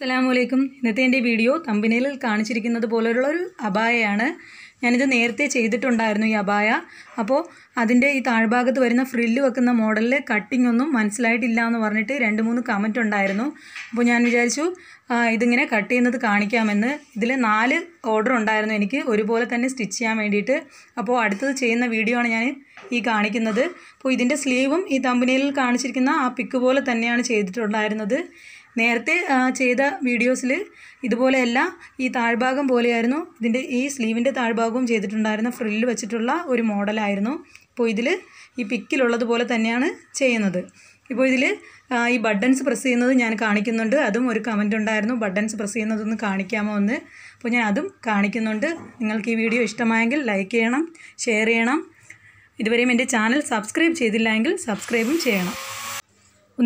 അസ്സലാമലൈക്കും ഇന്നത്തെ എൻ്റെ വീഡിയോ തമ്പിനേലിൽ കാണിച്ചിരിക്കുന്നത് പോലെയുള്ള ഒരു അബായയാണ് ഞാനിത് നേരത്തെ ചെയ്തിട്ടുണ്ടായിരുന്നു ഈ അബായ അപ്പോൾ അതിൻ്റെ ഈ താഴ്ഭാഗത്ത് വരുന്ന ഫ്രില്ല് വെക്കുന്ന മോഡലിൽ കട്ടിംഗ് ഒന്നും മനസ്സിലായിട്ടില്ല എന്ന് പറഞ്ഞിട്ട് രണ്ട് മൂന്ന് കമൻറ്റ് ഉണ്ടായിരുന്നു അപ്പോൾ ഞാൻ വിചാരിച്ചു ഇതിങ്ങനെ കട്ട് ചെയ്യുന്നത് കാണിക്കാമെന്ന് ഇതിൽ നാല് ഓർഡർ ഉണ്ടായിരുന്നു എനിക്ക് ഒരുപോലെ തന്നെ സ്റ്റിച്ച് ചെയ്യാൻ വേണ്ടിയിട്ട് അപ്പോൾ അടുത്തത് ചെയ്യുന്ന വീഡിയോ ആണ് ഞാൻ ഈ കാണിക്കുന്നത് അപ്പോൾ ഇതിൻ്റെ സ്ലീവും ഈ തമ്പനയിൽ കാണിച്ചിരിക്കുന്ന ആ പിക്ക് പോലെ തന്നെയാണ് ചെയ്തിട്ടുണ്ടായിരുന്നത് നേരത്തെ ചെയ്ത വീഡിയോസിൽ ഇതുപോലെയല്ല ഈ താഴ്ഭാഗം പോലെയായിരുന്നു ഇതിൻ്റെ ഈ സ്ലീവിൻ്റെ താഴ്ഭാഗവും ചെയ്തിട്ടുണ്ടായിരുന്ന ഫ്രില്ല് വെച്ചിട്ടുള്ള ഒരു മോഡലായിരുന്നു ഇപ്പോൾ ഇതിൽ ഈ പിക്കിലുള്ളതുപോലെ തന്നെയാണ് ചെയ്യുന്നത് ഇപ്പോൾ ഇതിൽ ഈ ബട്ടൺസ് പ്രസ് ചെയ്യുന്നത് ഞാൻ കാണിക്കുന്നുണ്ട് അതും ഒരു കമൻ്റ് ഉണ്ടായിരുന്നു ബട്ടൺസ് പ്രസ് ചെയ്യുന്നതൊന്ന് കാണിക്കാമോ എന്ന് അപ്പോൾ ഞാൻ അതും കാണിക്കുന്നുണ്ട് നിങ്ങൾക്ക് ഈ വീഡിയോ ഇഷ്ടമായെങ്കിൽ ലൈക്ക് ചെയ്യണം ഷെയർ ചെയ്യണം ഇതുവരെയും എൻ്റെ ചാനൽ സബ്സ്ക്രൈബ് ചെയ്തില്ല എങ്കിൽ സബ്സ്ക്രൈബും ചെയ്യണം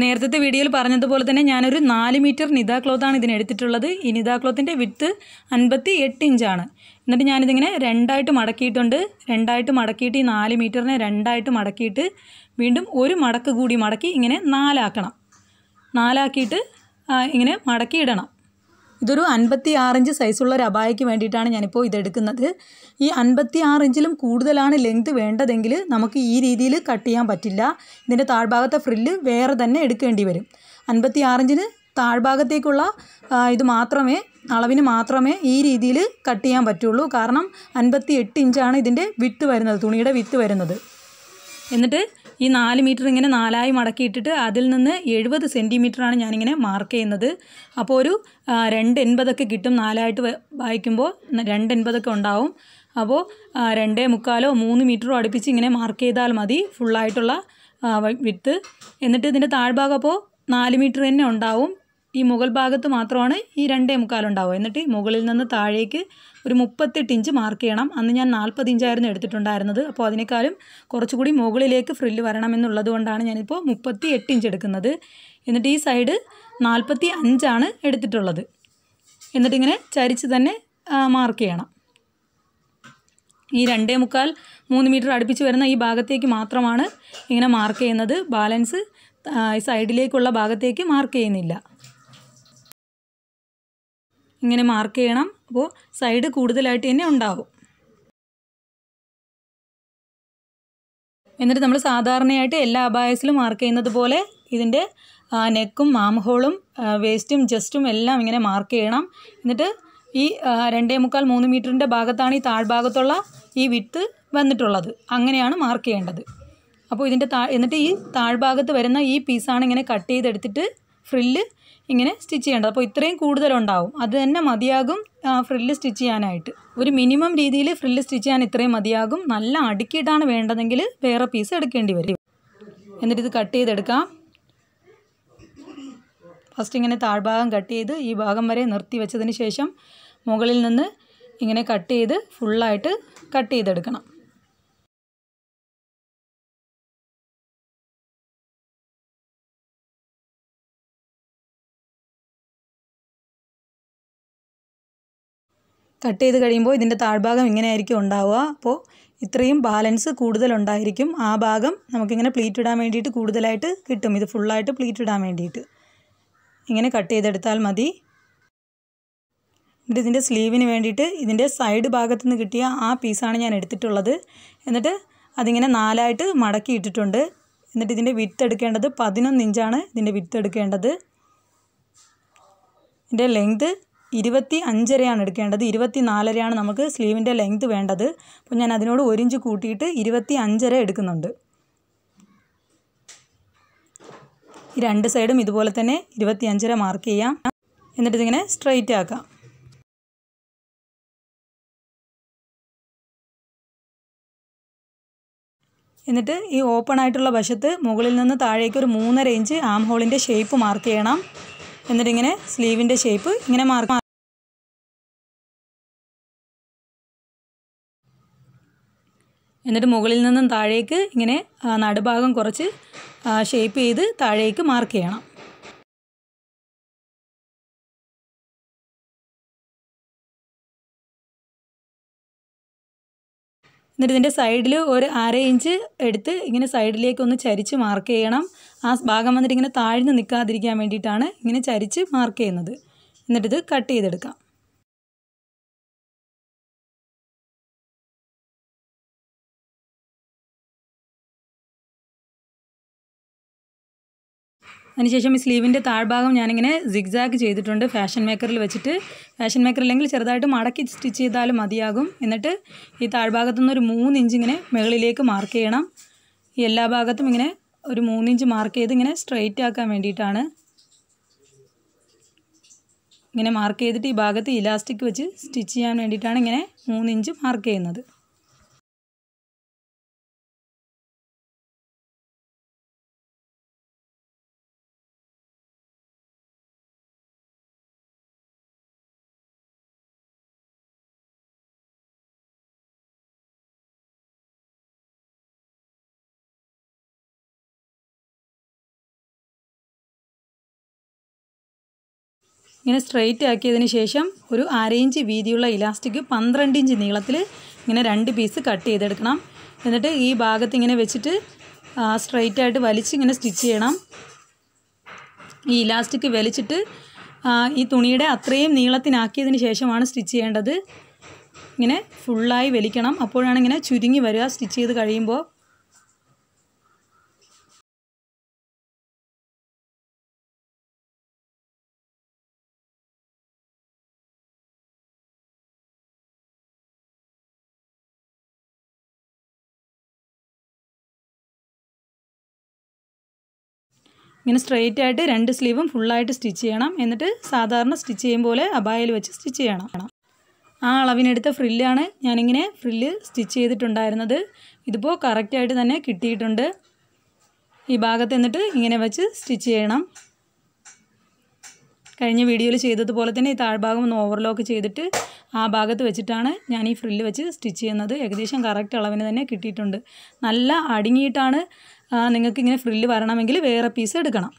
നേരത്തെ വീഡിയോയിൽ പറഞ്ഞതുപോലെ തന്നെ ഞാനൊരു നാല് മീറ്റർ നിതാ ക്ലോത്താണ് ഇതിന് എടുത്തിട്ടുള്ളത് ഈ നിതാ ക്ലോത്തിൻ്റെ വിത്ത് അൻപത്തി എട്ട് ഇഞ്ചാണ് എന്നിട്ട് ഞാനിതിങ്ങനെ രണ്ടായിട്ട് മടക്കിയിട്ടുണ്ട് രണ്ടായിട്ട് മടക്കിയിട്ട് ഈ നാല് മീറ്ററിനെ രണ്ടായിട്ട് മടക്കിയിട്ട് വീണ്ടും ഒരു മടക്ക് കൂടി മടക്കി ഇങ്ങനെ നാലാക്കണം നാലാക്കിയിട്ട് ഇങ്ങനെ മടക്കി ഇടണം ഇതൊരു അൻപത്തി ആറിഞ്ച് സൈസുള്ള ഒരു അബായയ്ക്ക് വേണ്ടിയിട്ടാണ് ഞാനിപ്പോൾ ഇതെടുക്കുന്നത് ഈ അൻപത്തി ആറിഞ്ചിലും കൂടുതലാണ് ലെങ്ത് വേണ്ടതെങ്കിൽ നമുക്ക് ഈ രീതിയിൽ കട്ട് ചെയ്യാൻ പറ്റില്ല ഇതിൻ്റെ താഴ്ഭാഗത്തെ ഫ്രില്ല് വേറെ തന്നെ എടുക്കേണ്ടി വരും അൻപത്തി ആറിഞ്ചിന് താഴ്ഭാഗത്തേക്കുള്ള ഇത് മാത്രമേ അളവിന് മാത്രമേ ഈ രീതിയിൽ കട്ട് ചെയ്യാൻ പറ്റുള്ളൂ കാരണം അൻപത്തി എട്ട് ഇഞ്ചാണ് ഇതിൻ്റെ വിത്ത് വരുന്നത് തുണിയുടെ വിത്ത് വരുന്നത് എന്നിട്ട് ഈ നാല് മീറ്റർ ഇങ്ങനെ നാലായി മടക്കിയിട്ടിട്ട് അതിൽ നിന്ന് എഴുപത് സെൻറ്റിമീറ്ററാണ് ഞാനിങ്ങനെ മാർക്ക് ചെയ്യുന്നത് അപ്പോൾ ഒരു രണ്ട് എൺപതൊക്കെ കിട്ടും നാലായിട്ട് വായിക്കുമ്പോൾ രണ്ട് എൺപതൊക്കെ ഉണ്ടാവും അപ്പോൾ രണ്ടേ മുക്കാലോ മൂന്ന് മീറ്ററോ അടുപ്പിച്ച് ഇങ്ങനെ മാർക്ക് ചെയ്താൽ മതി ഫുള്ളായിട്ടുള്ള വിത്ത് എന്നിട്ട് ഇതിൻ്റെ താഴ്ഭാഗം അപ്പോൾ നാല് മീറ്റർ തന്നെ ഉണ്ടാവും ഈ മുകൾ ഭാഗത്ത് മാത്രമാണ് ഈ രണ്ടേ മുക്കാലുണ്ടാവുക എന്നിട്ട് മുകളിൽ നിന്ന് താഴേക്ക് ഒരു മുപ്പത്തെട്ട് ഇഞ്ച് മാർക്ക് ചെയ്യണം അന്ന് ഞാൻ നാൽപ്പത് ഇഞ്ചായിരുന്നു എടുത്തിട്ടുണ്ടായിരുന്നത് അപ്പോൾ അതിനേക്കാളും കുറച്ചുകൂടി മുകളിലേക്ക് ഫ്രില്ല് വരണമെന്നുള്ളത് കൊണ്ടാണ് ഞാനിപ്പോൾ മുപ്പത്തി എട്ട് ഇഞ്ച് എടുക്കുന്നത് എന്നിട്ട് ഈ സൈഡ് നാൽപ്പത്തി അഞ്ചാണ് എടുത്തിട്ടുള്ളത് എന്നിട്ടിങ്ങനെ ചരിച്ച് തന്നെ മാർക്ക് ചെയ്യണം ഈ രണ്ടേ മുക്കാൽ മൂന്ന് മീറ്റർ അടുപ്പിച്ച് വരുന്ന ഈ ഭാഗത്തേക്ക് മാത്രമാണ് ഇങ്ങനെ മാർക്ക് ചെയ്യുന്നത് ബാലൻസ് സൈഡിലേക്കുള്ള ഭാഗത്തേക്ക് മാർക്ക് ചെയ്യുന്നില്ല ഇങ്ങനെ മാർക്ക് ചെയ്യണം അപ്പോൾ സൈഡ് കൂടുതലായിട്ട് തന്നെ ഉണ്ടാവും എന്നിട്ട് നമ്മൾ സാധാരണയായിട്ട് എല്ലാ അബായസിലും മാർക്ക് ചെയ്യുന്നത് പോലെ ഇതിൻ്റെ നെക്കും മാംഹോളും വേസ്റ്റും ജസ്റ്റും എല്ലാം ഇങ്ങനെ മാർക്ക് ചെയ്യണം എന്നിട്ട് ഈ രണ്ടേ മുക്കാൽ മൂന്ന് മീറ്ററിൻ്റെ ഭാഗത്താണ് ഈ താഴ്ഭാഗത്തുള്ള ഈ വിത്ത് വന്നിട്ടുള്ളത് അങ്ങനെയാണ് മാർക്ക് ചെയ്യേണ്ടത് അപ്പോൾ ഇതിൻ്റെ താ എന്നിട്ട് ഈ താഴ്ഭാഗത്ത് വരുന്ന ഈ പീസാണ് ഇങ്ങനെ കട്ട് ചെയ്തെടുത്തിട്ട് ഫ്രില്ല് ഇങ്ങനെ സ്റ്റിച്ച് ചെയ്യേണ്ടത് അപ്പോൾ ഇത്രയും കൂടുതലുണ്ടാവും അത് തന്നെ മതിയാകും ഫ്രില്ല് സ്റ്റിച്ച് ചെയ്യാനായിട്ട് ഒരു മിനിമം രീതിയിൽ ഫ്രില്ല് സ്റ്റിച്ച് ചെയ്യാൻ ഇത്രയും മതിയാകും നല്ല അടുക്കിയിട്ടാണ് വേണ്ടതെങ്കിൽ വേറെ പീസ് എടുക്കേണ്ടി വരും എന്നിട്ട് ഇത് കട്ട് ചെയ്തെടുക്കാം ഫസ്റ്റ് ഇങ്ങനെ താഴ്ഭാഗം കട്ട് ചെയ്ത് ഈ ഭാഗം വരെ നിർത്തി വെച്ചതിന് ശേഷം മുകളിൽ നിന്ന് ഇങ്ങനെ കട്ട് ചെയ്ത് ഫുള്ളായിട്ട് കട്ട് ചെയ്തെടുക്കണം കട്ട് ചെയ്ത് കഴിയുമ്പോൾ ഇതിൻ്റെ താഴ്ഭാഗം ഇങ്ങനെയായിരിക്കും ഉണ്ടാവുക അപ്പോൾ ഇത്രയും ബാലൻസ് കൂടുതലുണ്ടായിരിക്കും ആ ഭാഗം നമുക്കിങ്ങനെ പ്ലീറ്റ് ഇടാൻ വേണ്ടിയിട്ട് കൂടുതലായിട്ട് കിട്ടും ഇത് ഫുള്ളായിട്ട് പ്ലീറ്റ് ഇടാൻ വേണ്ടിയിട്ട് ഇങ്ങനെ കട്ട് ചെയ്തെടുത്താൽ മതി എന്നിട്ട് ഇതിൻ്റെ സ്ലീവിന് വേണ്ടിയിട്ട് ഇതിൻ്റെ സൈഡ് ഭാഗത്തു നിന്ന് കിട്ടിയ ആ പീസാണ് ഞാൻ എടുത്തിട്ടുള്ളത് എന്നിട്ട് അതിങ്ങനെ നാലായിട്ട് മടക്കി ഇട്ടിട്ടുണ്ട് എന്നിട്ട് ഇതിൻ്റെ വിത്ത് എടുക്കേണ്ടത് പതിനൊന്ന് ഇഞ്ചാണ് ഇതിൻ്റെ വിത്ത് എടുക്കേണ്ടത് ഇതിൻ്റെ ലെങ്ത് ഇരുപത്തി അഞ്ചരയാണ് എടുക്കേണ്ടത് ഇരുപത്തി നാലരയാണ് നമുക്ക് സ്ലീവിൻ്റെ ലെങ്ത് വേണ്ടത് അപ്പോൾ ഞാൻ അതിനോട് ഒരിഞ്ച് ഇഞ്ച് കൂട്ടിയിട്ട് ഇരുപത്തി അഞ്ചര എടുക്കുന്നുണ്ട് ഈ രണ്ട് സൈഡും ഇതുപോലെ തന്നെ ഇരുപത്തി അഞ്ചര മാർക്ക് ചെയ്യാം എന്നിട്ട് ഇതിങ്ങനെ സ്ട്രെയിറ്റ് ആക്കാം എന്നിട്ട് ഈ ഓപ്പൺ ആയിട്ടുള്ള വശത്ത് മുകളിൽ നിന്ന് താഴേക്ക് ഒരു മൂന്നര ഇഞ്ച് ആം ഹോളിൻ്റെ ഷേപ്പ് മാർക്ക് ചെയ്യണം എന്നിട്ടിങ്ങനെ സ്ലീവിൻ്റെ ഷേപ്പ് ഇങ്ങനെ മാർക്ക് എന്നിട്ട് മുകളിൽ നിന്നും താഴേക്ക് ഇങ്ങനെ നടുഭാഗം കുറച്ച് ഷേപ്പ് ചെയ്ത് താഴേക്ക് മാർക്ക് ചെയ്യണം എന്നിട്ട് ഇതിൻ്റെ സൈഡിൽ ഒരു അര ഇഞ്ച് എടുത്ത് ഇങ്ങനെ സൈഡിലേക്ക് ഒന്ന് ചരിച്ച് മാർക്ക് ചെയ്യണം ആ ഭാഗം വന്നിട്ട് ഇങ്ങനെ താഴ്ന്ന് നിൽക്കാതിരിക്കാൻ വേണ്ടിയിട്ടാണ് ഇങ്ങനെ ചരിച്ച് മാർക്ക് ചെയ്യുന്നത് എന്നിട്ടിത് കട്ട് ചെയ്തെടുക്കാം അതിനുശേഷം ഈ സ്ലീവിൻ്റെ താഴ്ഭാഗം ഞാനിങ്ങനെ സിഗ്സാഗ് ചെയ്തിട്ടുണ്ട് ഫാഷൻ മേക്കറിൽ വെച്ചിട്ട് ഫാഷൻ മേക്കർ അല്ലെങ്കിൽ ചെറുതായിട്ട് മടക്കി സ്റ്റിച്ച് ചെയ്താലും മതിയാകും എന്നിട്ട് ഈ താഴ്ഭാഗത്തു നിന്ന് ഒരു മൂന്ന് ഇഞ്ച് ഇങ്ങനെ മുകളിലേക്ക് മാർക്ക് ചെയ്യണം ഈ എല്ലാ ഭാഗത്തും ഇങ്ങനെ ഒരു മൂന്നിഞ്ച് മാർക്ക് ചെയ്ത് ഇങ്ങനെ സ്ട്രെയിറ്റ് ആക്കാൻ വേണ്ടിയിട്ടാണ് ഇങ്ങനെ മാർക്ക് ചെയ്തിട്ട് ഈ ഭാഗത്ത് ഇലാസ്റ്റിക് വെച്ച് സ്റ്റിച്ച് ചെയ്യാൻ വേണ്ടിയിട്ടാണ് ഇങ്ങനെ മൂന്നിഞ്ച് മാർക്ക് ചെയ്യുന്നത് ഇങ്ങനെ സ്ട്രെയിറ്റ് ആക്കിയതിന് ശേഷം ഒരു അരയിഞ്ച് വീതിയുള്ള ഇലാസ്റ്റിക് പന്ത്രണ്ട് ഇഞ്ച് നീളത്തിൽ ഇങ്ങനെ രണ്ട് പീസ് കട്ട് ചെയ്തെടുക്കണം എന്നിട്ട് ഈ ഭാഗത്ത് ഇങ്ങനെ വെച്ചിട്ട് സ്ട്രെയിറ്റ് ആയിട്ട് വലിച്ച് ഇങ്ങനെ സ്റ്റിച്ച് ചെയ്യണം ഈ ഇലാസ്റ്റിക് വലിച്ചിട്ട് ഈ തുണിയുടെ അത്രയും നീളത്തിനാക്കിയതിന് ശേഷമാണ് സ്റ്റിച്ച് ചെയ്യേണ്ടത് ഇങ്ങനെ ഫുള്ളായി വലിക്കണം അപ്പോഴാണ് ഇങ്ങനെ ചുരുങ്ങി വരിക സ്റ്റിച്ച് ചെയ്ത് കഴിയുമ്പോൾ ഇങ്ങനെ സ്ട്രെയിറ്റ് ആയിട്ട് രണ്ട് സ്ലീവും ഫുള്ളായിട്ട് സ്റ്റിച്ച് ചെയ്യണം എന്നിട്ട് സാധാരണ സ്റ്റിച്ച് ചെയ്യും പോലെ അബായയിൽ വെച്ച് സ്റ്റിച്ച് ചെയ്യണം ആ അളവിനെടുത്ത ഫ്രില്ലാണ് ഞാനിങ്ങനെ ഫ്രില്ല് സ്റ്റിച്ച് ചെയ്തിട്ടുണ്ടായിരുന്നത് ഇതിപ്പോൾ കറക്റ്റായിട്ട് തന്നെ കിട്ടിയിട്ടുണ്ട് ഈ ഭാഗത്ത് എന്നിട്ട് ഇങ്ങനെ വെച്ച് സ്റ്റിച്ച് ചെയ്യണം കഴിഞ്ഞ വീഡിയോയിൽ ചെയ്തതുപോലെ തന്നെ ഈ താഴ്ഭാഗം ഒന്ന് ഓവർലോക്ക് ചെയ്തിട്ട് ആ ഭാഗത്ത് വെച്ചിട്ടാണ് ഞാൻ ഈ ഫ്രില്ല് വെച്ച് സ്റ്റിച്ച് ചെയ്യുന്നത് ഏകദേശം കറക്റ്റ് അളവിന് തന്നെ കിട്ടിയിട്ടുണ്ട് നല്ല അടുങ്ങിയിട്ടാണ് നിങ്ങൾക്ക് ഇങ്ങനെ ഫ്രില്ല് വരണമെങ്കിൽ വേറെ പീസ് എടുക്കണം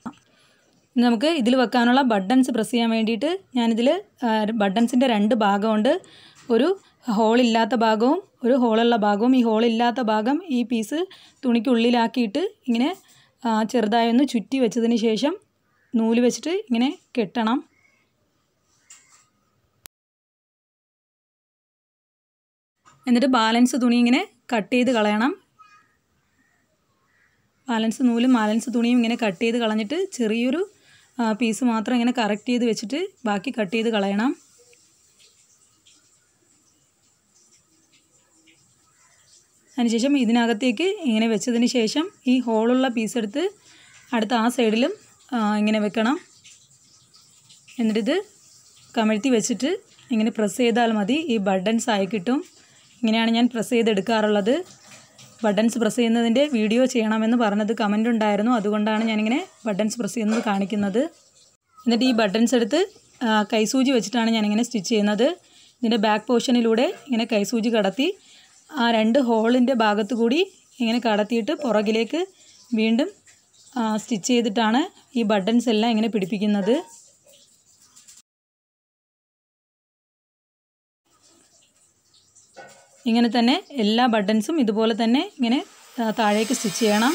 നമുക്ക് ഇതിൽ വെക്കാനുള്ള ബട്ടൺസ് പ്രസ് ചെയ്യാൻ വേണ്ടിയിട്ട് ഞാനിതിൽ ബട്ടൺസിൻ്റെ രണ്ട് ഭാഗമുണ്ട് ഒരു ഹോളില്ലാത്ത ഭാഗവും ഒരു ഹോളുള്ള ഭാഗവും ഈ ഹോളില്ലാത്ത ഭാഗം ഈ പീസ് തുണിക്കുള്ളിലാക്കിയിട്ട് ഇങ്ങനെ ചെറുതായി ഒന്ന് ചുറ്റി വെച്ചതിന് ശേഷം നൂല് വെച്ചിട്ട് ഇങ്ങനെ കെട്ടണം എന്നിട്ട് ബാലൻസ് തുണി ഇങ്ങനെ കട്ട് ചെയ്ത് കളയണം ബാലൻസ് നൂലും ബാലൻസ് തുണിയും ഇങ്ങനെ കട്ട് ചെയ്ത് കളഞ്ഞിട്ട് ചെറിയൊരു പീസ് മാത്രം ഇങ്ങനെ കറക്റ്റ് ചെയ്ത് വെച്ചിട്ട് ബാക്കി കട്ട് ചെയ്ത് കളയണം അതിനുശേഷം ഇതിനകത്തേക്ക് ഇങ്ങനെ വെച്ചതിന് ശേഷം ഈ ഹോളുള്ള പീസ് എടുത്ത് അടുത്ത ആ സൈഡിലും ഇങ്ങനെ വെക്കണം എന്നിട്ടിത് കമഴ്ത്തി വെച്ചിട്ട് ഇങ്ങനെ പ്രസ് ചെയ്താൽ മതി ഈ ബട്ടൻസ് ആയി കിട്ടും ഇങ്ങനെയാണ് ഞാൻ പ്രസ് ചെയ്തെടുക്കാറുള്ളത് ബട്ടൺസ് പ്രസ് ചെയ്യുന്നതിൻ്റെ വീഡിയോ ചെയ്യണമെന്ന് പറഞ്ഞത് കമൻ്റ് ഉണ്ടായിരുന്നു അതുകൊണ്ടാണ് ഞാനിങ്ങനെ ബട്ടൺസ് പ്രസ് ചെയ്യുന്നത് കാണിക്കുന്നത് എന്നിട്ട് ഈ ബട്ടൺസ് എടുത്ത് കൈസൂചി വെച്ചിട്ടാണ് ഞാനിങ്ങനെ സ്റ്റിച്ച് ചെയ്യുന്നത് ഇതിൻ്റെ ബാക്ക് പോർഷനിലൂടെ ഇങ്ങനെ കൈസൂചി കടത്തി ആ രണ്ട് ഹോളിൻ്റെ ഭാഗത്ത് കൂടി ഇങ്ങനെ കടത്തിയിട്ട് പുറകിലേക്ക് വീണ്ടും സ്റ്റിച്ച് ചെയ്തിട്ടാണ് ഈ ബട്ടൺസ് എല്ലാം ഇങ്ങനെ പിടിപ്പിക്കുന്നത് ഇങ്ങനെ തന്നെ എല്ലാ ബട്ടൺസും ഇതുപോലെ തന്നെ ഇങ്ങനെ താഴേക്ക് സ്റ്റിച്ച് ചെയ്യണം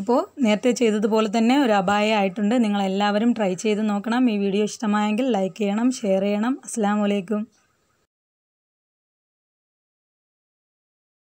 ഇപ്പോൾ നേരത്തെ ചെയ്തതുപോലെ തന്നെ ഒരു അപായ ആയിട്ടുണ്ട് നിങ്ങളെല്ലാവരും ട്രൈ ചെയ്ത് നോക്കണം ഈ വീഡിയോ ഇഷ്ടമായെങ്കിൽ ലൈക്ക് ചെയ്യണം ഷെയർ ചെയ്യണം അസ്സാം വലൈക്കും